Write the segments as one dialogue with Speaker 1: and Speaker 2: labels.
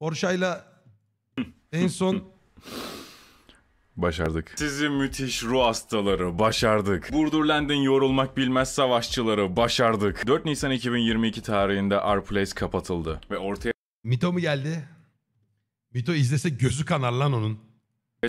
Speaker 1: Porsche'yla en son
Speaker 2: Başardık. Sizi müthiş ruh hastaları başardık. Burdurland'ın yorulmak bilmez savaşçıları başardık. 4 Nisan 2022 tarihinde Our Place kapatıldı ve ortaya
Speaker 1: Mito mu geldi?
Speaker 2: Mito izlese gözü
Speaker 1: kanar lan onun.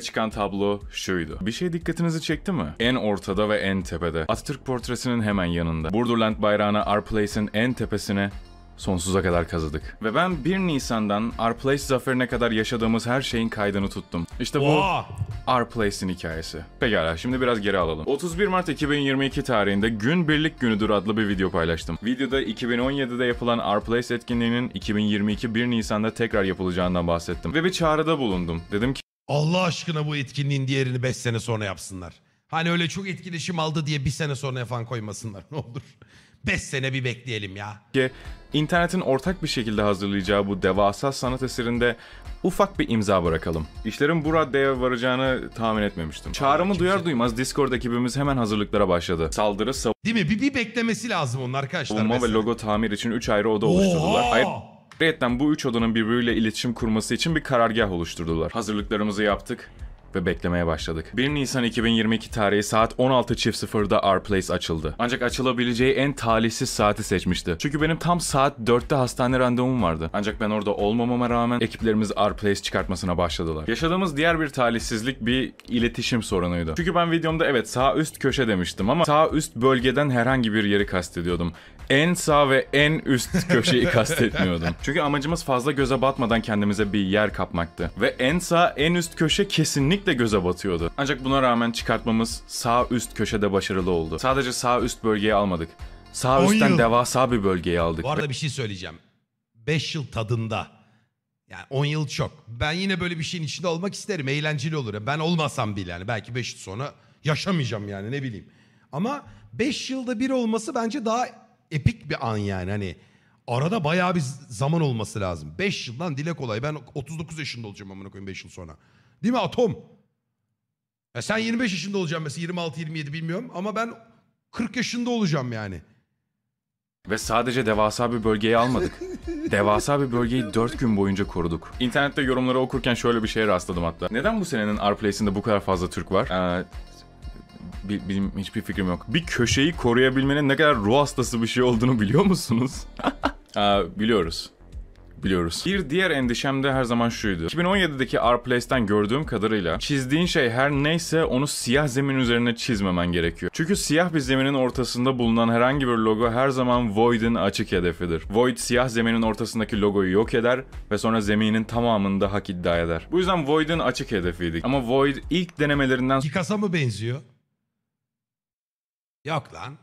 Speaker 2: çıkan tablo şuydu. Bir şey dikkatinizi çekti mi? En ortada ve en tepede. Atatürk portresinin hemen yanında. Burdurland bayrağını Our Place'in en tepesine sonsuza kadar kazıdık. Ve ben 1 Nisan'dan Arplace zaferine kadar yaşadığımız her şeyin kaydını tuttum. İşte bu Oha! Arplace'in hikayesi. Pekala şimdi biraz geri alalım. 31 Mart 2022 tarihinde Gün Birlik Günüdür adlı bir video paylaştım. Videoda 2017'de yapılan Arplace etkinliğinin 2022 1 Nisan'da tekrar yapılacağından bahsettim. Ve bir çağrıda bulundum. Dedim ki Allah aşkına bu etkinliğin diğerini 5 sene sonra yapsınlar.
Speaker 1: Hani öyle çok etkileşim aldı diye bir sene sonra falan koymasınlar ne
Speaker 2: olur. 5 sene bir bekleyelim ya. İnternetin ortak bir şekilde hazırlayacağı bu devasa sanat eserinde ufak bir imza bırakalım. İşlerin bu raddeye varacağını tahmin etmemiştim. Çağrımı duyar duymaz Discord ekibimiz hemen hazırlıklara başladı. Saldırı, Değil mi? Bir, bir beklemesi lazım onun arkadaşlar. savunma ve logo tamir için 3 ayrı oda oluşturdular. Oha! Ayrı- Ayrıca bu üç odanın birbiriyle iletişim kurması için bir karargah oluşturdular. Hazırlıklarımızı yaptık ve beklemeye başladık. 1 Nisan 2022 tarihi saat 16.00'da R Place açıldı. Ancak açılabileceği en talihsiz saati seçmişti. Çünkü benim tam saat 4'te hastane randevum vardı. Ancak ben orada olmamama rağmen ekiplerimiz R Place çıkartmasına başladılar. Yaşadığımız diğer bir talihsizlik bir iletişim sorunuydu. Çünkü ben videomda evet sağ üst köşe demiştim ama sağ üst bölgeden herhangi bir yeri kastediyordum en sağ ve en üst köşeyi kastetmiyordum. Çünkü amacımız fazla göze batmadan kendimize bir yer kapmaktı. Ve en sağ en üst köşe kesinlikle göze batıyordu. Ancak buna rağmen çıkartmamız sağ üst köşede başarılı oldu. Sadece sağ üst bölgeyi almadık. Sağ On üstten yıl. devasa bir bölgeyi aldık. Bu arada bir
Speaker 1: şey söyleyeceğim. 5 yıl tadında. Yani 10 yıl çok. Ben yine böyle bir şeyin içinde olmak isterim. Eğlenceli olur. Ben olmasam bile yani belki 5 yıl sonra yaşamayacağım yani ne bileyim. Ama 5 yılda bir olması bence daha epik bir an yani hani arada bayağı bir zaman olması lazım. 5 yıldan dile kolay. Ben 39 yaşında olacağım amına koyayım 5 yıl sonra. Değil mi Atom? Ya sen 25 yaşında olacaksın mesela 26 27 bilmiyorum ama ben 40 yaşında olacağım
Speaker 2: yani. Ve sadece devasa bir bölgeyi almadık. devasa bir bölgeyi 4 gün boyunca koruduk. İnternette yorumları okurken şöyle bir şeye rastladım hatta. Neden bu senenin Arplay'sinde bu kadar fazla Türk var? Ee, benim hiçbir fikrim yok. Bir köşeyi koruyabilmenin ne kadar ruh hastası bir şey olduğunu biliyor musunuz? Aa, biliyoruz biliyoruz. Bir diğer endişem de her zaman şuydu. 2017'deki Artplace'ten gördüğüm kadarıyla çizdiğin şey her neyse onu siyah zemin üzerine çizmemen gerekiyor. Çünkü siyah bir zeminin ortasında bulunan herhangi bir logo her zaman Void'in açık hedefidir. Void siyah zeminin ortasındaki logoyu yok eder ve sonra zeminin tamamını da hak iddia eder. Bu yüzden Void'in açık hedefiydi. Ama Void ilk denemelerinden... Picasso mı benziyor? Yok lan.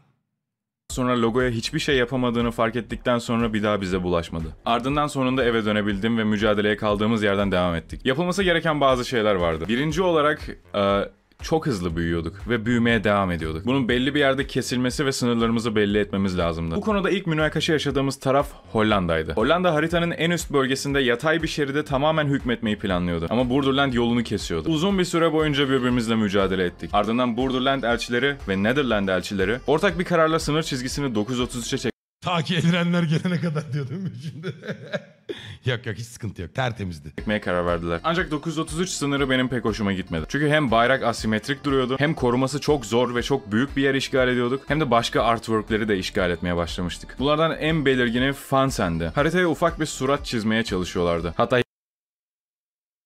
Speaker 2: Sonra logoya hiçbir şey yapamadığını fark ettikten sonra bir daha bize bulaşmadı. Ardından sonunda eve dönebildim ve mücadeleye kaldığımız yerden devam ettik. Yapılması gereken bazı şeyler vardı. Birinci olarak e, çok hızlı büyüyorduk ve büyümeye devam ediyorduk. Bunun belli bir yerde kesilmesi ve sınırlarımızı belli etmemiz lazımdı. Bu konuda ilk münakaşa yaşadığımız taraf Hollanda'ydı. Hollanda haritanın en üst bölgesinde yatay bir şeride tamamen hükmetmeyi planlıyordu. Ama Burderland yolunu kesiyordu. Uzun bir süre boyunca birbirimizle mücadele ettik. Ardından Burderland elçileri ve Netherland elçileri ortak bir kararla sınır çizgisini 933'e çek...
Speaker 1: Ta ki elenenler gelene kadar diyordum şimdi. yok yok hiç sıkıntı yok. Tertemizdi.
Speaker 2: Çekmeye karar verdiler. Ancak 933 sınırı benim pek hoşuma gitmedi. Çünkü hem bayrak asimetrik duruyordu, hem koruması çok zor ve çok büyük bir yer işgal ediyorduk, hem de başka artworkleri de işgal etmeye başlamıştık. Bunlardan en belirgini Fansen'di. Haritaya ufak bir surat çizmeye çalışıyorlardı. Hatta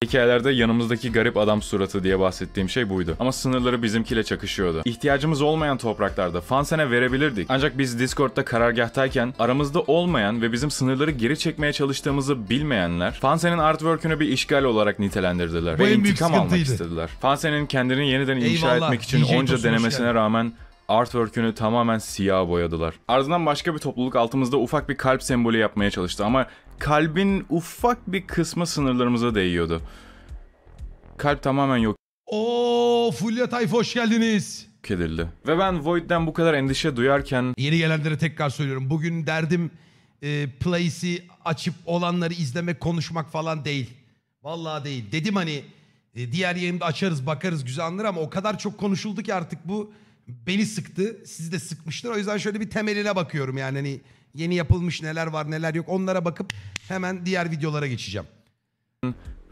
Speaker 2: Hikayelerde yanımızdaki garip adam suratı diye bahsettiğim şey buydu. Ama sınırları bizimkile çakışıyordu. İhtiyacımız olmayan topraklarda Fansen'e verebilirdik. Ancak biz Discord'da karargahtayken aramızda olmayan ve bizim sınırları geri çekmeye çalıştığımızı bilmeyenler Fansen'in artwork'ünü bir işgal olarak nitelendirdiler. Bu ve intikam almak istediler. Fansen'in kendini yeniden inşa Eyvallah, etmek için DJ onca denemesine rağmen artwork'ünü tamamen siyah boyadılar. Ardından başka bir topluluk altımızda ufak bir kalp sembolü yapmaya çalıştı ama kalbin ufak bir kısmı sınırlarımıza değiyordu. Kalp tamamen yok. Oo, Fulya Tayf hoş geldiniz. Edildi. Ve ben Void'den bu kadar endişe duyarken...
Speaker 1: Yeni gelenlere tekrar söylüyorum. Bugün derdim e, Plays'i açıp olanları izlemek, konuşmak falan değil. Vallahi değil. Dedim hani e, diğer yayında açarız, bakarız güzel anlar ama o kadar çok konuşuldu ki artık bu beni sıktı. Sizi de sıkmıştır. O yüzden şöyle bir temeline bakıyorum yani hani yeni yapılmış neler var neler yok onlara bakıp hemen diğer videolara geçeceğim.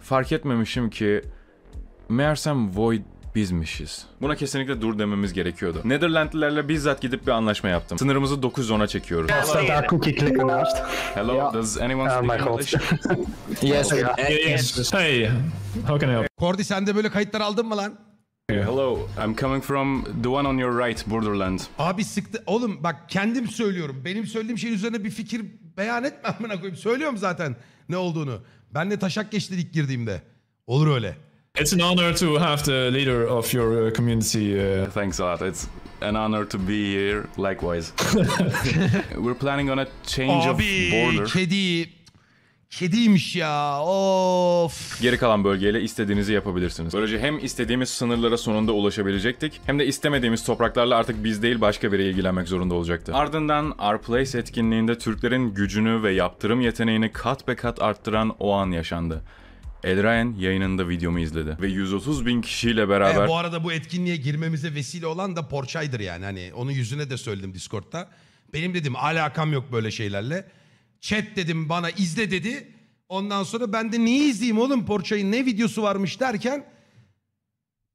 Speaker 2: Fark etmemişim ki meğersem Void bizmişiz. Buna kesinlikle dur dememiz gerekiyordu. Netherlandlilerle bizzat gidip bir anlaşma yaptım. Sınırımızı 9 10'a çekiyoruz. Hello, does anyone ah, speak English? yes, yes. Hey,
Speaker 1: how can I help? Kordi sen de böyle kayıtlar aldın mı lan?
Speaker 2: Hello, I'm coming from the one on your right, Borderland. Abi sıktı. Oğlum bak
Speaker 1: kendim söylüyorum. Benim söylediğim şeyin üzerine bir fikir beyan etme amına koyayım. Söylüyorum zaten ne olduğunu. Ben de taşak geçti ilk girdiğimde. Olur öyle.
Speaker 2: It's an honor to have the leader of your uh, community. Uh... Thanks a lot. It's an honor to be here. Likewise. We're planning on a change of border. Abi border. kedi Kediymiş ya. Of. Geri kalan bölgeyle istediğinizi yapabilirsiniz. Böylece hem istediğimiz sınırlara sonunda ulaşabilecektik hem de istemediğimiz topraklarla artık biz değil başka biri ilgilenmek zorunda olacaktı. Ardından Our Place etkinliğinde Türklerin gücünü ve yaptırım yeteneğini kat be kat arttıran o an yaşandı. Elrayen yayınında videomu izledi ve 130 bin kişiyle beraber... E, bu
Speaker 1: arada bu etkinliğe girmemize vesile olan da Porçay'dır yani. Hani onun yüzüne de söyledim Discord'da. Benim dedim alakam yok böyle şeylerle. Chat dedim bana izle dedi. Ondan sonra ben de neyi izleyeyim oğlum Porçay'ın ne videosu varmış derken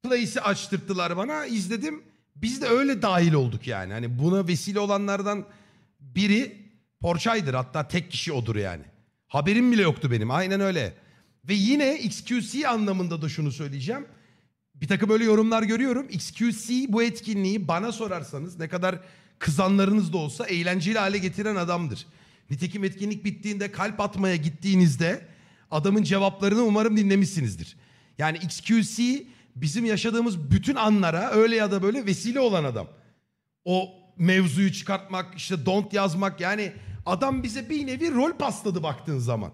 Speaker 1: Plays'i açtırttılar bana izledim. Biz de öyle dahil olduk yani. Hani buna vesile olanlardan biri Porçay'dır. Hatta tek kişi odur yani. Haberim bile yoktu benim. Aynen öyle. Ve yine XQC anlamında da şunu söyleyeceğim. Bir takım öyle yorumlar görüyorum. XQC bu etkinliği bana sorarsanız ne kadar kızanlarınız da olsa eğlenceli hale getiren adamdır. Nitekim etkinlik bittiğinde kalp atmaya gittiğinizde adamın cevaplarını umarım dinlemişsinizdir. Yani XQC bizim yaşadığımız bütün anlara öyle ya da böyle vesile olan adam. O mevzuyu çıkartmak, işte don't yazmak yani adam bize bir nevi rol pasladı baktığın zaman.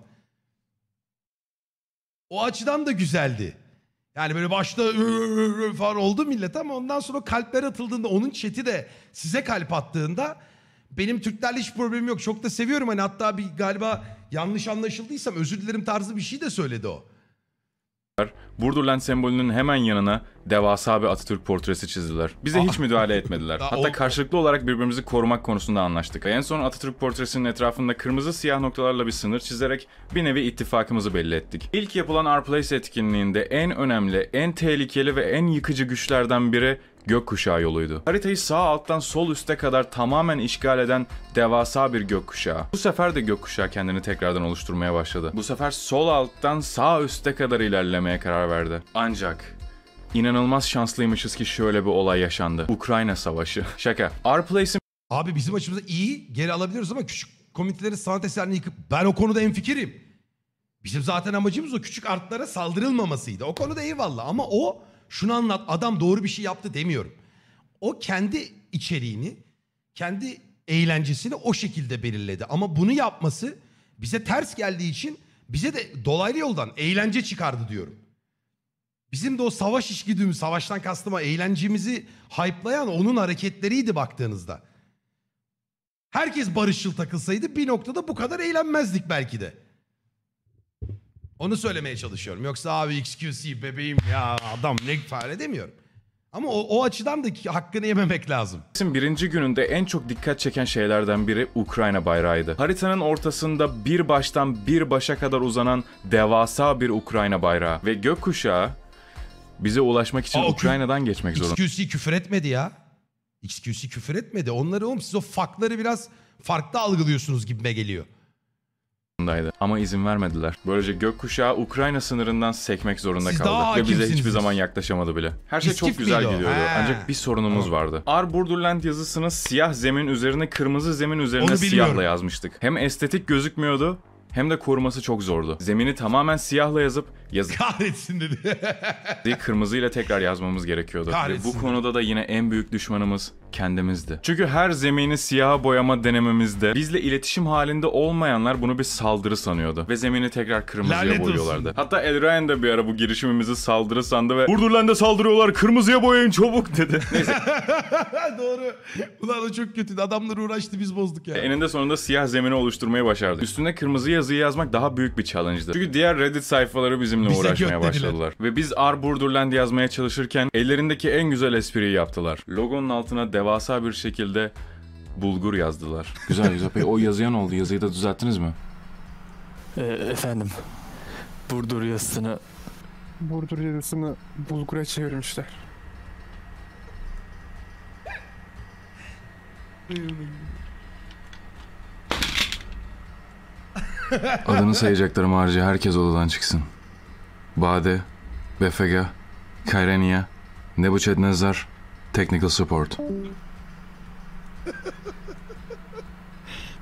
Speaker 1: O açıdan da güzeldi. Yani böyle başta falan oldu millet ama ondan sonra kalpler atıldığında onun çeti de size kalp attığında benim Türklerle hiç problemim yok. Çok da seviyorum. Hani hatta bir galiba yanlış anlaşıldıysam özür dilerim tarzı bir şey de söyledi o.
Speaker 2: Burdurland sembolünün hemen yanına devasa bir Atatürk portresi çizdiler. Bize hiç ah. müdahale etmediler. Hatta karşılıklı olarak birbirimizi korumak konusunda anlaştık. En son Atatürk portresinin etrafında kırmızı siyah noktalarla bir sınır çizerek bir nevi ittifakımızı belli ettik. İlk yapılan Our Place etkinliğinde en önemli, en tehlikeli ve en yıkıcı güçlerden biri gökkuşağı yoluydu. Haritayı sağ alttan sol üste kadar tamamen işgal eden devasa bir gökkuşağı. Bu sefer de gökkuşağı kendini tekrardan oluşturmaya başladı. Bu sefer sol alttan sağ üste kadar ilerlemeye karar verdi. Ancak inanılmaz şanslıymışız ki şöyle bir olay yaşandı. Ukrayna Savaşı. Şaka. R Rplace'in Abi bizim
Speaker 1: açımızda iyi geri alabiliyoruz ama küçük komitelerin sanat eserini yıkıp ben o konuda en fikirim. Bizim zaten amacımız o küçük artlara saldırılmamasıydı. O konuda eyvallah ama o şunu anlat adam doğru bir şey yaptı demiyorum. O kendi içeriğini, kendi eğlencesini o şekilde belirledi. Ama bunu yapması bize ters geldiği için bize de dolaylı yoldan eğlence çıkardı diyorum. Bizim de o savaş işgüdümüz, savaştan kastıma eğlencemizi hype'layan onun hareketleriydi baktığınızda. Herkes barışçıl takılsaydı bir noktada bu kadar eğlenmezdik belki de. Onu söylemeye çalışıyorum. Yoksa abi excuse me bebeğim ya adam ne fare demiyorum.
Speaker 2: Ama o, o açıdan da hakkını yememek lazım. Savaşın birinci gününde en çok dikkat çeken şeylerden biri Ukrayna bayrağıydı. Haritanın ortasında bir baştan bir başa kadar uzanan devasa bir Ukrayna bayrağı ve gökkuşağı bize ulaşmak için Aa, Ukrayna'dan geçmek zorunda.
Speaker 1: XQC küfür etmedi ya. XQC küfür etmedi. Onları oğlum siz o fakları biraz farklı algılıyorsunuz gibime geliyor.
Speaker 2: Ama izin vermediler. Böylece gökkuşağı Ukrayna sınırından sekmek zorunda Siz kaldı ve bize hiçbir zaman yaklaşamadı bile. Her şey çok güzel gidiyordu. He. Ancak bir sorunumuz vardı. Arburdurland yazısını siyah zemin üzerine kırmızı zemin üzerine siyahla yazmıştık. Hem estetik gözükmüyordu hem de koruması çok zordu. Zemini tamamen siyahla yazıp yazı Kahretsin dedi. kırmızı ile tekrar yazmamız gerekiyordu. Kahretsin. Ve bu konuda da yine en büyük düşmanımız kendimizdi. Çünkü her zemini siyaha boyama denememizde bizle iletişim halinde olmayanlar bunu bir saldırı sanıyordu. Ve zemini tekrar kırmızıya Lanet boyuyorlardı. Olsun. Hatta El Ryan da bir ara bu girişimimizi saldırı sandı ve Burdurland'da saldırıyorlar kırmızıya boyayın çabuk dedi. Neyse.
Speaker 1: Doğru. Ulan o çok kötü. Adamlar uğraştı biz bozduk
Speaker 2: yani. Eninde sonunda siyah zemini oluşturmayı başardık. Üstüne kırmızı yazıyı yazmak daha büyük bir challenge'dı. Çünkü diğer Reddit sayfaları bizimle Bize uğraşmaya başladılar. Ve biz Ar Arburdurland yazmaya çalışırken ellerindeki en güzel espriyi yaptılar. Logonun altına devasa bir şekilde bulgur yazdılar. Güzel güzel. Peki o yazıya oldu? Yazıyı da düzelttiniz mi? E, efendim. Burdur yazısını... Burdur yazısını bulgura çevirmişler. Adını sayacaklarım harici herkes odadan çıksın. Bade, Befega, Kayrenia, Nebuchadnezzar, Technical Support.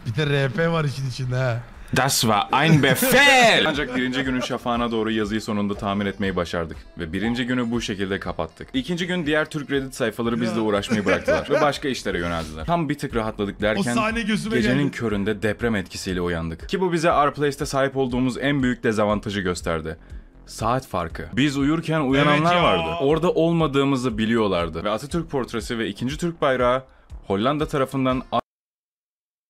Speaker 1: Bir de RP var işin içinde ha.
Speaker 2: Das war ein Befehl! Ancak birinci günün şafağına doğru yazıyı sonunda tamir etmeyi başardık. Ve birinci günü bu şekilde kapattık. İkinci gün diğer Türk Reddit sayfaları bizle uğraşmayı bıraktılar. ve başka işlere yöneldiler. Tam bir tık rahatladık derken sahne gözüme gecenin geldi. köründe deprem etkisiyle uyandık. Ki bu bize Arplace'te sahip olduğumuz en büyük dezavantajı gösterdi. Saat farkı. Biz uyurken uyananlar Evet vardı. Orada olmadığımızı biliyorlardı. Ve Atatürk portresi ve ikinci Türk bayrağı Hollanda tarafından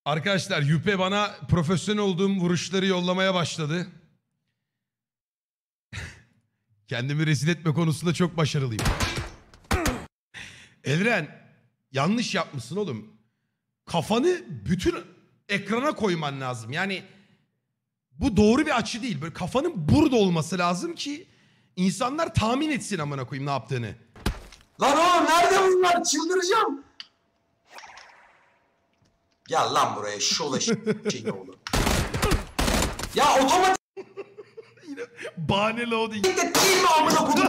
Speaker 1: Arkadaşlar Yüpe bana profesyonel olduğum vuruşları yollamaya başladı. Kendimi rezil etme konusunda çok başarılıyım. Evren yanlış yapmışsın oğlum. Kafanı bütün ekrana koyman lazım. Yani bu doğru bir açı değil. Böyle kafanın burada olması lazım ki insanlar tahmin etsin amına koyayım ne yaptığını. Lan oğlum nerede bunlar? Çıldıracağım. Gel lan buraya şola şey olur. Ya otomatik Bahane loading. de değil mi amına kodum?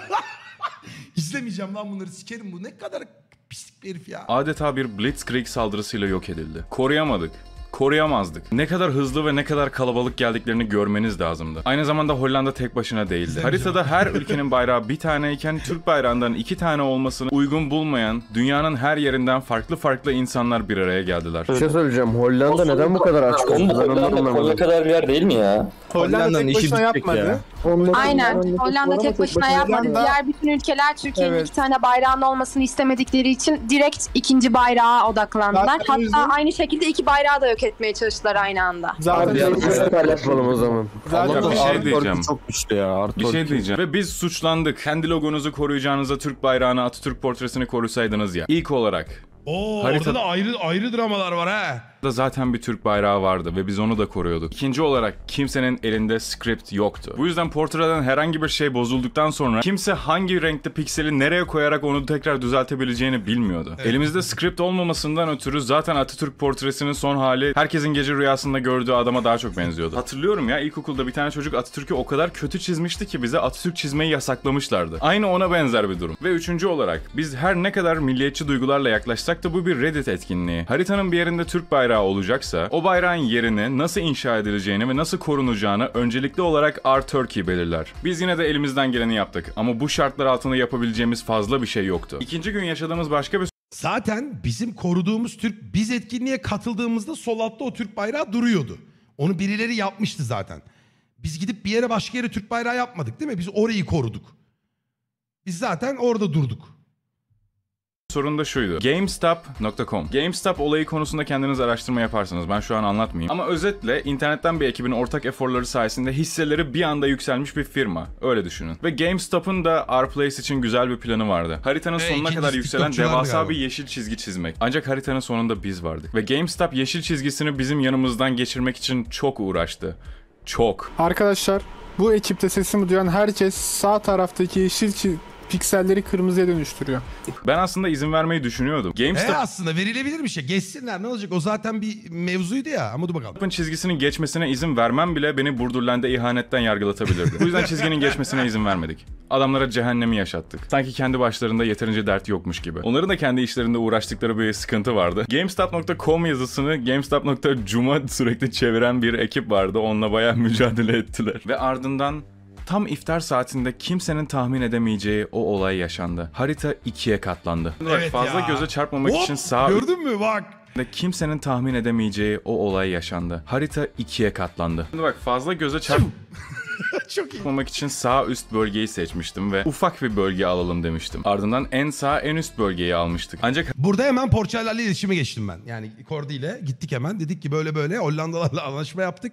Speaker 1: İzlemeyeceğim lan bunları sikerim bu. Ne kadar pislik bir herif ya.
Speaker 2: Adeta bir blitzkrieg saldırısıyla yok edildi. Koruyamadık koruyamazdık. Ne kadar hızlı ve ne kadar kalabalık geldiklerini görmeniz lazımdı. Aynı zamanda Hollanda tek başına değildi. Haritada her ülkenin bayrağı bir taneyken Türk bayrağından iki tane olmasını uygun bulmayan dünyanın her yerinden farklı farklı insanlar bir araya geldiler. Bir şey söyleyeceğim. Hollanda neden bu kadar aç kaldı? Ben onu kadar bir yer değil mi ya? Hollanda tek başına yapmadı. Ya. Onların Aynen. Hollanda, tek başına Hollanda... yapmadı. Diğer bütün ülkeler Türkiye'nin evet. iki tane
Speaker 1: bayrağının olmasını istemedikleri için direkt ikinci bayrağa odaklandılar. Zaten Hatta aynı şekilde iki bayrağı da yok etmeye çalıştılar aynı anda. Zaten Abi ya, şey
Speaker 2: o zaman. Zaten bir şey diyeceğim. Çok güçlü ya. Artur. Bir şey diyeceğim. Ve biz suçlandık. Kendi logonuzu koruyacağınıza Türk bayrağını, Atatürk portresini korusaydınız ya. İlk olarak.
Speaker 1: Oo Harita... orada da ayrı ayrı dramalar var ha
Speaker 2: da zaten bir Türk bayrağı vardı ve biz onu da koruyorduk. İkinci olarak kimsenin elinde script yoktu. Bu yüzden portreden herhangi bir şey bozulduktan sonra kimse hangi renkte pikseli nereye koyarak onu tekrar düzeltebileceğini bilmiyordu. Evet. Elimizde script olmamasından ötürü zaten Atatürk portresinin son hali herkesin gece rüyasında gördüğü adama daha çok benziyordu. Hatırlıyorum ya ilkokulda bir tane çocuk Atatürk'ü o kadar kötü çizmişti ki bize Atatürk çizmeyi yasaklamışlardı. Aynı ona benzer bir durum. Ve üçüncü olarak biz her ne kadar milliyetçi duygularla yaklaşsak da bu bir Reddit etkinliği. Haritanın bir yerinde Türk bayrağı bayrağı olacaksa o bayrağın yerini nasıl inşa edileceğini ve nasıl korunacağını öncelikli olarak R Turkey belirler. Biz yine de elimizden geleni yaptık ama bu şartlar altında yapabileceğimiz fazla bir şey yoktu.
Speaker 1: İkinci gün yaşadığımız başka bir Zaten bizim koruduğumuz Türk biz etkinliğe katıldığımızda sol altta o Türk bayrağı duruyordu. Onu birileri yapmıştı zaten. Biz gidip bir yere başka yere Türk bayrağı yapmadık değil mi? Biz orayı koruduk. Biz zaten orada durduk.
Speaker 2: Sorun da şuydu. GameStop.com GameStop olayı konusunda kendiniz araştırma yaparsınız. ben şu an anlatmayayım. Ama özetle internetten bir ekibin ortak eforları sayesinde hisseleri bir anda yükselmiş bir firma. Öyle düşünün. Ve GameStop'un da Rplace için güzel bir planı vardı. Haritanın e, sonuna kadar yükselen devasa galiba. bir yeşil çizgi çizmek. Ancak haritanın sonunda biz vardık. Ve GameStop yeşil çizgisini bizim yanımızdan geçirmek için çok uğraştı. Çok. Arkadaşlar bu ekipte sesimi duyan herkes sağ taraftaki yeşil çizgi pikselleri kırmızıya dönüştürüyor. Ben aslında izin vermeyi düşünüyordum. GameStop... E aslında verilebilir bir şey. Geçsinler ne olacak? O zaten
Speaker 1: bir mevzuydu ya. Ama dur bakalım.
Speaker 2: GameStop'un çizgisinin geçmesine izin vermem bile beni Burdurland'e ihanetten yargılatabilirdi. Bu yüzden çizginin geçmesine izin vermedik. Adamlara cehennemi yaşattık. Sanki kendi başlarında yeterince dert yokmuş gibi. Onların da kendi işlerinde uğraştıkları bir sıkıntı vardı. GameStop.com yazısını GameStop.cuma sürekli çeviren bir ekip vardı. Onunla bayağı mücadele ettiler. Ve ardından tam iftar saatinde kimsenin tahmin edemeyeceği o olay yaşandı. Harita ikiye katlandı. Evet Fazla ya. göze çarpmamak Hop, için sağ... Gördün mü bak? de kimsenin tahmin edemeyeceği o olay yaşandı. Harita ikiye katlandı. Şimdi bak fazla göze çarp... Çok iyi. için sağ üst bölgeyi seçmiştim ve ufak bir bölge alalım demiştim. Ardından en sağ en üst bölgeyi almıştık. Ancak burada hemen Porçaylar'la iletişime geçtim ben.
Speaker 1: Yani Kordi ile gittik hemen. Dedik ki böyle böyle Hollandalarla anlaşma yaptık.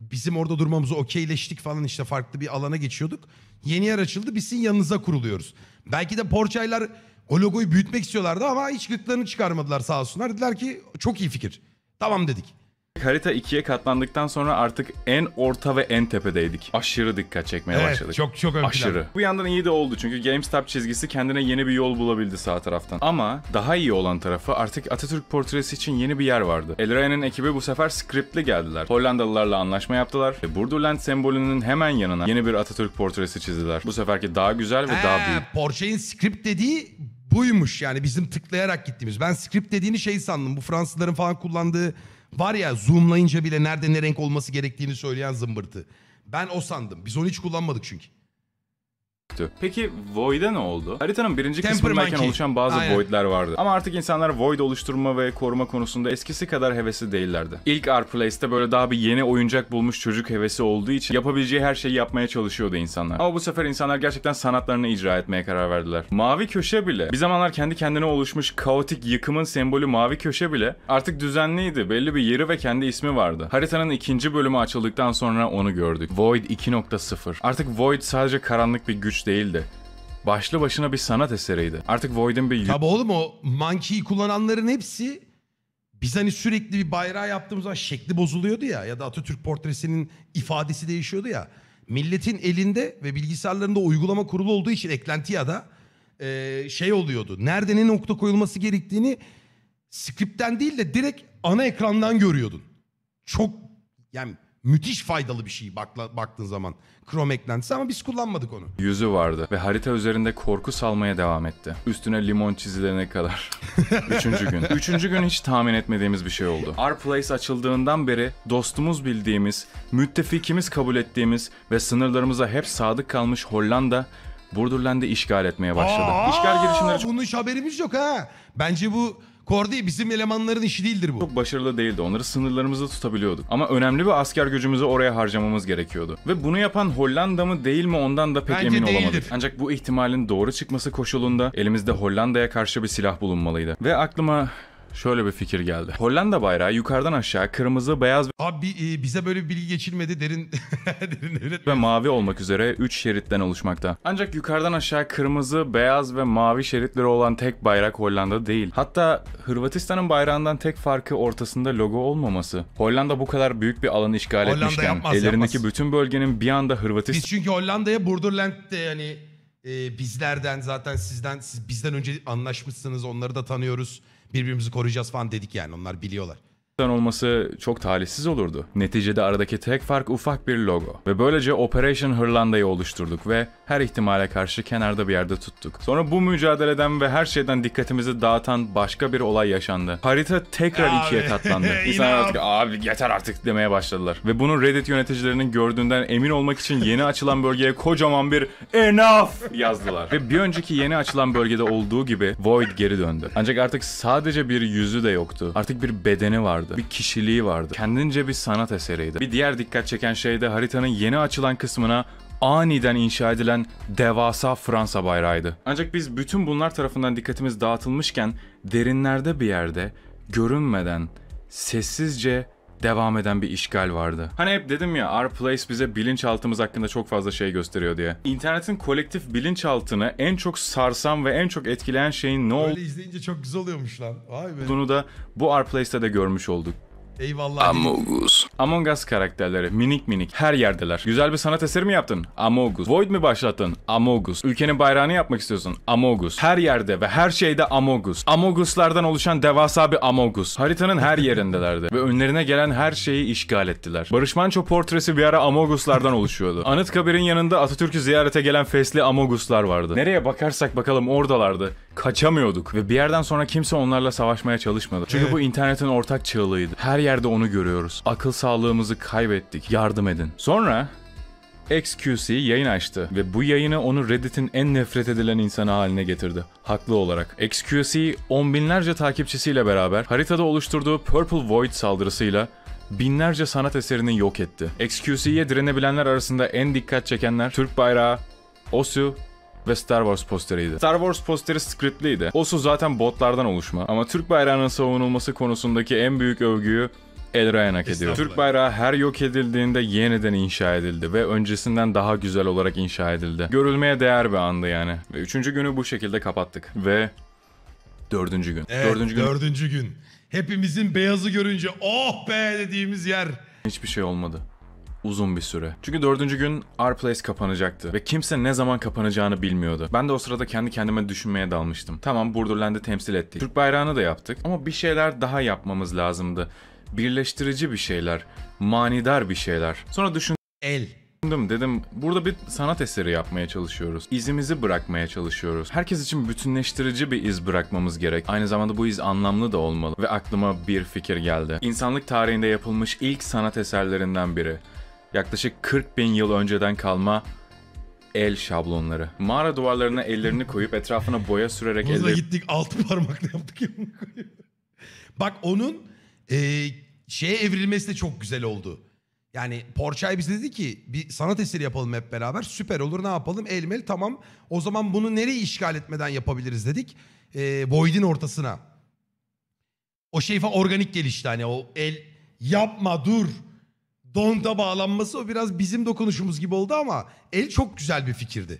Speaker 1: Bizim orada durmamızı okeyleştik falan işte farklı bir alana geçiyorduk. Yeni yer açıldı biz sizin yanınıza kuruluyoruz. Belki de Porçaylar o logoyu büyütmek istiyorlardı ama hiç gıklarını çıkarmadılar sağ olsunlar. Dediler ki çok iyi fikir.
Speaker 2: Tamam dedik. Harita ikiye katlandıktan sonra artık en orta ve en tepedeydik. Aşırı dikkat çekmeye evet, başladık. Çok çok ön Aşırı. Bu yandan iyi de oldu çünkü GameStop çizgisi kendine yeni bir yol bulabildi sağ taraftan. Ama daha iyi olan tarafı artık Atatürk portresi için yeni bir yer vardı. El Elraya'nın ekibi bu sefer skriptli geldiler. Hollandalılarla anlaşma yaptılar ve Burduland sembolünün hemen yanına yeni bir Atatürk portresi çizdiler. Bu seferki daha güzel ve ee, daha büyük.
Speaker 1: Porsche'in script dediği buymuş yani bizim tıklayarak gittiğimiz. Ben script dediğini şey sandım. Bu Fransızların falan kullandığı Var ya zoomlayınca bile nerede ne renk olması gerektiğini söyleyen zımbırtı. Ben o sandım.
Speaker 2: Biz onu hiç kullanmadık çünkü büyüktü. Peki Void'e ne oldu? Haritanın birinci Temper kısmındayken oluşan bazı Aynen. Void'ler vardı. Ama artık insanlar Void oluşturma ve koruma konusunda eskisi kadar hevesi değillerdi. İlk Arplace'te böyle daha bir yeni oyuncak bulmuş çocuk hevesi olduğu için yapabileceği her şeyi yapmaya çalışıyordu insanlar. Ama bu sefer insanlar gerçekten sanatlarını icra etmeye karar verdiler. Mavi köşe bile bir zamanlar kendi kendine oluşmuş kaotik yıkımın sembolü mavi köşe bile artık düzenliydi. Belli bir yeri ve kendi ismi vardı. Haritanın ikinci bölümü açıldıktan sonra onu gördük. Void 2.0. Artık Void sadece karanlık bir güç değil değildi. Başlı başına bir sanat eseriydi. Artık Void'in bir... Tabii
Speaker 1: oğlum o Monkey'i kullananların hepsi biz hani sürekli bir bayrağı yaptığımız zaman şekli bozuluyordu ya ya da Atatürk portresinin ifadesi değişiyordu ya. Milletin elinde ve bilgisayarlarında uygulama kurulu olduğu için eklenti ya da e, şey oluyordu. Nerede ne nokta koyulması gerektiğini skriptten değil de direkt ana ekrandan görüyordun. Çok yani Müthiş faydalı bir şey bakla, baktığın zaman. Chrome eklentisi ama biz kullanmadık onu.
Speaker 2: Yüzü vardı ve harita üzerinde korku salmaya devam etti. Üstüne limon çizilene kadar. Üçüncü gün. Üçüncü gün hiç tahmin etmediğimiz bir şey oldu. Our Place açıldığından beri dostumuz bildiğimiz, müttefikimiz kabul ettiğimiz ve sınırlarımıza hep sadık kalmış Hollanda Burdurland'ı işgal etmeye başladı. Aa, işgal girişimleri... Bunun hiç haberimiz yok ha. Bence bu Kordi bizim elemanların işi değildir bu. Çok başarılı değildi. Onları sınırlarımızda tutabiliyorduk. Ama önemli bir asker gücümüzü oraya harcamamız gerekiyordu. Ve bunu yapan Hollanda mı değil mi ondan da pek Bence emin değildir. olamadık. Ancak bu ihtimalin doğru çıkması koşulunda elimizde Hollanda'ya karşı bir silah bulunmalıydı. Ve aklıma şöyle bir fikir geldi. Hollanda bayrağı yukarıdan aşağı kırmızı, beyaz Abi e, bize böyle bir bilgi geçilmedi derin derin devlet. ve mavi olmak üzere 3 şeritten oluşmakta. Ancak yukarıdan aşağı kırmızı, beyaz ve mavi şeritleri olan tek bayrak Hollanda değil. Hatta Hırvatistan'ın bayrağından tek farkı ortasında logo olmaması. Hollanda bu kadar büyük bir alanı işgal Hollanda etmişken yapmaz, ellerindeki yapmaz. bütün bölgenin bir anda Hırvatistan... Biz
Speaker 1: çünkü Hollanda'ya Borderland'de yani e, bizlerden zaten sizden siz bizden önce anlaşmışsınız onları da tanıyoruz birbirimizi koruyacağız falan dedik yani onlar biliyorlar
Speaker 2: olması çok talihsiz olurdu. Neticede aradaki tek fark ufak bir logo. Ve böylece Operation Hırlanda'yı oluşturduk ve her ihtimale karşı kenarda bir yerde tuttuk. Sonra bu mücadeleden ve her şeyden dikkatimizi dağıtan başka bir olay yaşandı. Harita tekrar abi. ikiye katlandı. İnsanlar artık abi yeter artık demeye başladılar. Ve bunu Reddit yöneticilerinin gördüğünden emin olmak için yeni açılan bölgeye kocaman bir enough yazdılar. ve bir önceki yeni açılan bölgede olduğu gibi Void geri döndü. Ancak artık sadece bir yüzü de yoktu. Artık bir bedeni vardı vardı. Bir kişiliği vardı. Kendince bir sanat eseriydi. Bir diğer dikkat çeken şey de haritanın yeni açılan kısmına aniden inşa edilen devasa Fransa bayrağıydı. Ancak biz bütün bunlar tarafından dikkatimiz dağıtılmışken derinlerde bir yerde görünmeden sessizce devam eden bir işgal vardı. Hani hep dedim ya R-Place bize bilinçaltımız hakkında çok fazla şey gösteriyor diye. İnternetin kolektif bilinçaltını en çok sarsan ve en çok etkileyen şeyin ne olduğunu
Speaker 1: izleyince çok güzel oluyormuş lan. Vay
Speaker 2: be. Bunu da bu R-Place'te de görmüş olduk. Eyvallah. Among Us. Among Us karakterleri minik minik her yerdeler. Güzel bir sanat eseri mi yaptın? Among Us. Void mi başlattın? Among Us. Ülkenin bayrağını yapmak istiyorsun? Among Us. Her yerde ve her şeyde Among Us. Among Us'lardan oluşan devasa bir Among Us. Haritanın her yerindelerdi ve önlerine gelen her şeyi işgal ettiler. Barış Manço portresi bir ara Among Us'lardan oluşuyordu. Anıtkabir'in yanında Atatürk'ü ziyarete gelen fesli Among Us'lar vardı. Nereye bakarsak bakalım oradalardı. Kaçamıyorduk ve bir yerden sonra kimse onlarla savaşmaya çalışmadı. Çünkü evet. bu internetin ortak çığlığıydı. Her yer yerde onu görüyoruz. Akıl sağlığımızı kaybettik. Yardım edin. Sonra XQC yayın açtı ve bu yayını onu Reddit'in en nefret edilen insanı haline getirdi. Haklı olarak. XQC on binlerce takipçisiyle beraber haritada oluşturduğu Purple Void saldırısıyla binlerce sanat eserini yok etti. XQC'ye direnebilenler arasında en dikkat çekenler Türk bayrağı, OSU ve Star Wars posteriydi. Star Wars posteri scriptliydi. Osu zaten botlardan oluşma ama Türk bayrağının savunulması konusundaki en büyük övgüyü El Ryan hak ediyor. Türk bayrağı her yok edildiğinde yeniden inşa edildi ve öncesinden daha güzel olarak inşa edildi. Görülmeye değer bir andı yani. Ve üçüncü günü bu şekilde kapattık. Ve dördüncü gün. Evet, dördüncü gün.
Speaker 1: Dördüncü gün. Hepimizin beyazı görünce
Speaker 2: oh be dediğimiz yer. Hiçbir şey olmadı uzun bir süre. Çünkü dördüncü gün Our Place kapanacaktı ve kimse ne zaman kapanacağını bilmiyordu. Ben de o sırada kendi kendime düşünmeye dalmıştım. Tamam Burdurland'ı temsil ettik. Türk bayrağını da yaptık ama bir şeyler daha yapmamız lazımdı. Birleştirici bir şeyler, manidar bir şeyler. Sonra düşün... El düşündüm dedim burada bir sanat eseri yapmaya çalışıyoruz. İzimizi bırakmaya çalışıyoruz. Herkes için bütünleştirici bir iz bırakmamız gerek. Aynı zamanda bu iz anlamlı da olmalı ve aklıma bir fikir geldi. İnsanlık tarihinde yapılmış ilk sanat eserlerinden biri. Yaklaşık 40 bin yıl önceden kalma el şablonları. Mağara duvarlarına ellerini koyup etrafına boya sürerek Buzla elleri...
Speaker 1: gittik altı parmakla yaptık. Bak onun e, şeye evrilmesi de çok güzel oldu. Yani Porçay bize dedi ki bir sanat eseri yapalım hep beraber. Süper olur ne yapalım? Elmel tamam. O zaman bunu nereyi işgal etmeden yapabiliriz dedik. E, Boyd'in ortasına. O şey falan organik gelişti hani o el yapma dur Don'da bağlanması o biraz bizim dokunuşumuz gibi oldu ama el çok güzel bir fikirdi.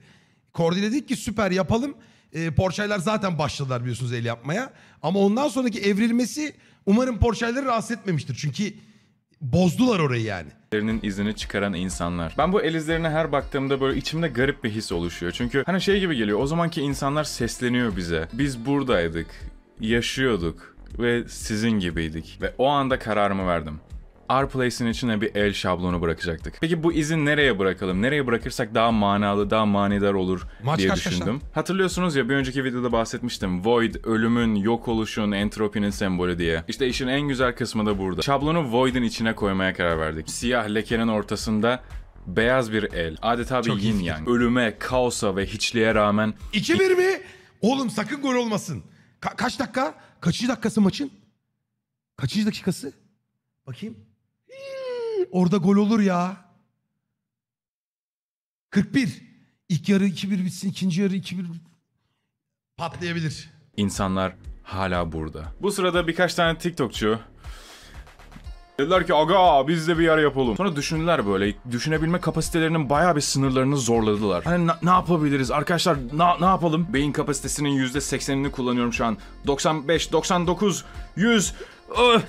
Speaker 1: Kordi dedik ki süper yapalım. E, ee, Porsche'lar zaten başladılar biliyorsunuz el yapmaya. Ama ondan sonraki evrilmesi umarım Porsche'ları rahatsız etmemiştir. Çünkü bozdular orayı yani.
Speaker 2: Ellerinin izini çıkaran insanlar. Ben bu el izlerine her baktığımda böyle içimde garip bir his oluşuyor. Çünkü hani şey gibi geliyor. O zamanki insanlar sesleniyor bize. Biz buradaydık, yaşıyorduk ve sizin gibiydik. Ve o anda kararımı verdim. R-Place'in içine bir el şablonu bırakacaktık. Peki bu izi nereye bırakalım? Nereye bırakırsak daha manalı, daha manidar olur Maç diye düşündüm. Kaçtan? Hatırlıyorsunuz ya bir önceki videoda bahsetmiştim. Void, ölümün, yok oluşun, entropinin sembolü diye. İşte işin en güzel kısmı da burada. Şablonu Void'in içine koymaya karar verdik. Siyah lekenin ortasında beyaz bir el. Adeta bir Çok yin yang. Ölüme, kaosa ve hiçliğe rağmen... 2-1 mi?
Speaker 1: Oğlum sakın gol olmasın. Ka- kaç dakika? Kaçıncı dakikası maçın? Kaçıncı dakikası? Bakayım. Orada gol olur ya. 41. İlk yarı 2-1 bitsin, ikinci yarı 2-1
Speaker 2: patlayabilir. İnsanlar hala burada. Bu sırada birkaç tane TikTokçu Dediler ki aga biz de bir yer yapalım. Sonra düşündüler böyle. Düşünebilme kapasitelerinin bayağı bir sınırlarını zorladılar. Hani na- ne yapabiliriz arkadaşlar na- ne yapalım? Beyin kapasitesinin %80'ini kullanıyorum şu an. 95, 99, 100... Iı,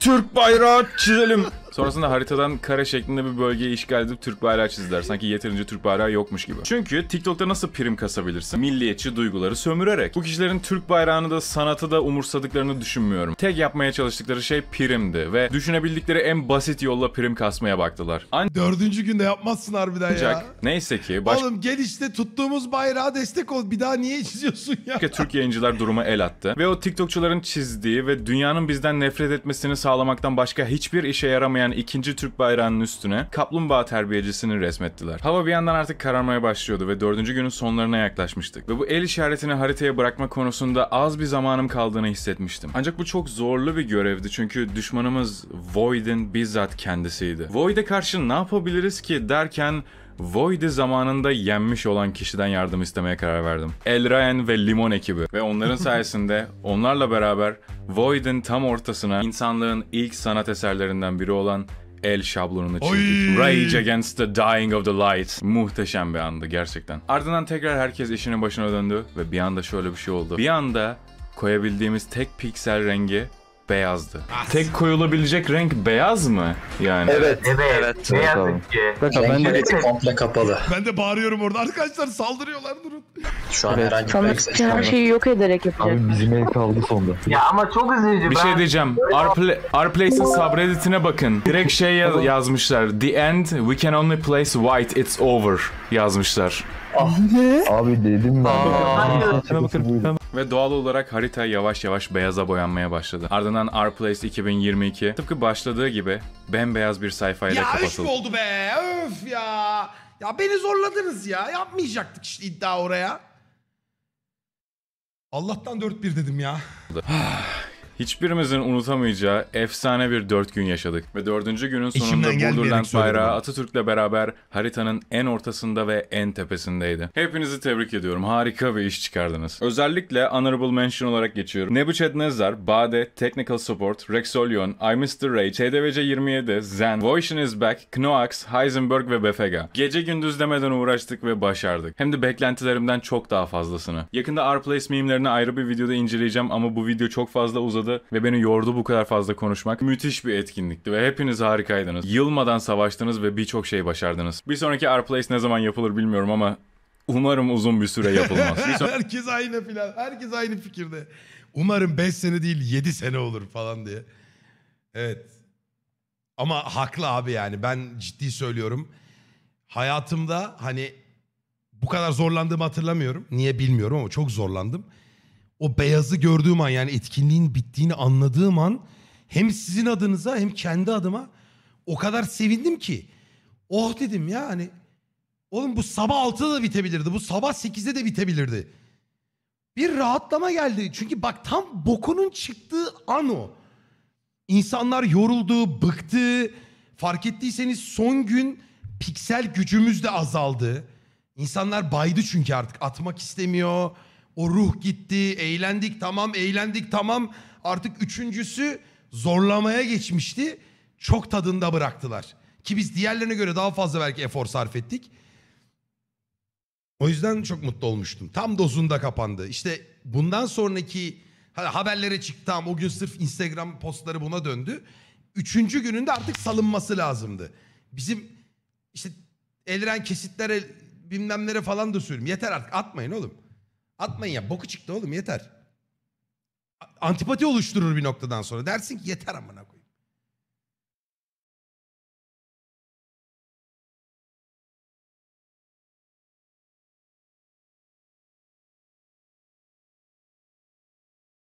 Speaker 2: Türk bayrağı çizelim. Sonrasında haritadan kare şeklinde bir bölgeyi işgal edip Türk bayrağı çizdiler. Sanki yeterince Türk bayrağı yokmuş gibi. Çünkü TikTok'ta nasıl prim kasabilirsin? Milliyetçi duyguları sömürerek. Bu kişilerin Türk bayrağını da sanatı da umursadıklarını düşünmüyorum. Tek yapmaya çalıştıkları şey primdi ve düşünebildikleri en basit yolla prim kasmaya baktılar. Ancak Dördüncü günde yapmazsın harbiden ya. neyse ki baş... Oğlum
Speaker 1: gel işte tuttuğumuz bayrağa destek ol. Bir daha niye çiziyorsun
Speaker 2: ya? Türk yayıncılar duruma el attı ve o TikTokçuların çizdiği ve dünyanın bizden nefret etmesini sağlamaktan başka hiçbir işe yaramayan yansıyan ikinci Türk bayrağının üstüne kaplumbağa terbiyecisini resmettiler. Hava bir yandan artık kararmaya başlıyordu ve dördüncü günün sonlarına yaklaşmıştık. Ve bu el işaretini haritaya bırakma konusunda az bir zamanım kaldığını hissetmiştim. Ancak bu çok zorlu bir görevdi çünkü düşmanımız Void'in bizzat kendisiydi. Void'e karşı ne yapabiliriz ki derken Void'i zamanında yenmiş olan kişiden yardım istemeye karar verdim. El Ryan ve Limon ekibi ve onların sayesinde onlarla beraber Void'in tam ortasına insanlığın ilk sanat eserlerinden biri olan el şablonunu çizdik. Rage Against the Dying of the Light. Muhteşem bir andı gerçekten. Ardından tekrar herkes işinin başına döndü ve bir anda şöyle bir şey oldu. Bir anda koyabildiğimiz tek piksel rengi beyazdı. Ah. Tek koyulabilecek renk beyaz mı? Yani. Evet. Evet. evet. Ne yazık ben de komple kapalı.
Speaker 1: Ben de bağırıyorum orada. Arkadaşlar saldırıyorlar durun.
Speaker 2: Şu an herhangi bir renk her şeyi yok ederek yapacak. Abi bizim el kaldı sonda. Ya ama çok üzücü. Bir şey ben... şey diyeceğim. Rpla- Rplace'in subredditine bakın. Direkt şey yazmışlar. The end, we can only place white, it's over yazmışlar. Ah. Ne? Abi dedim ben. Aa, ben Ve doğal olarak harita yavaş yavaş beyaza boyanmaya başladı. Ardından R Place 2022 tıpkı başladığı gibi bembeyaz bir sayfayla kapatıldı. Ya üç
Speaker 1: oldu be? Öf ya. Ya beni zorladınız ya. Yapmayacaktık işte iddia oraya. Allah'tan 4-1 dedim ya.
Speaker 2: Hiçbirimizin unutamayacağı efsane bir dört gün yaşadık ve dördüncü günün sonunda Burdurland bayrağı Atatürk'le beraber haritanın en ortasında ve en tepesindeydi. Hepinizi tebrik ediyorum. Harika bir iş çıkardınız. Özellikle honorable mention olarak geçiyorum. Nebuchadnezzar, Bade, Technical Support, Rexolion, I Mr. Ray, TDVC 27, Zen, Voition is Back, Knoax, Heisenberg ve Befega. Gece gündüz demeden uğraştık ve başardık. Hem de beklentilerimden çok daha fazlasını. Yakında R-Place mimlerini ayrı bir videoda inceleyeceğim ama bu video çok fazla uzadı başladı ve beni yordu bu kadar fazla konuşmak. Müthiş bir etkinlikti ve hepiniz harikaydınız. Yılmadan savaştınız ve birçok şey başardınız. Bir sonraki Our Place ne zaman yapılır bilmiyorum ama umarım uzun bir süre yapılmaz. Bir son...
Speaker 1: herkes aynı plan. Herkes aynı fikirde. Umarım 5 sene değil 7 sene olur falan diye. Evet. Ama haklı abi yani ben ciddi söylüyorum. Hayatımda hani bu kadar zorlandığımı hatırlamıyorum. Niye bilmiyorum ama çok zorlandım o beyazı gördüğüm an yani etkinliğin bittiğini anladığım an hem sizin adınıza hem kendi adıma o kadar sevindim ki. Oh dedim ya hani oğlum bu sabah 6'da da bitebilirdi. Bu sabah 8'de de bitebilirdi. Bir rahatlama geldi. Çünkü bak tam bokunun çıktığı an o. İnsanlar yoruldu, bıktı. Fark ettiyseniz son gün piksel gücümüz de azaldı. İnsanlar baydı çünkü artık atmak istemiyor. O ruh gitti, eğlendik tamam, eğlendik tamam. Artık üçüncüsü zorlamaya geçmişti. Çok tadında bıraktılar. Ki biz diğerlerine göre daha fazla belki efor sarf ettik. O yüzden çok mutlu olmuştum. Tam dozunda kapandı. İşte bundan sonraki haberlere çıktı. Tamam o gün sırf Instagram postları buna döndü. Üçüncü gününde artık salınması lazımdı. Bizim işte eliren kesitlere bilmem falan da söyleyeyim. Yeter artık atmayın oğlum. Atmayın ya boku çıktı oğlum yeter. Antipati oluşturur bir noktadan sonra. Dersin ki yeter amına koy.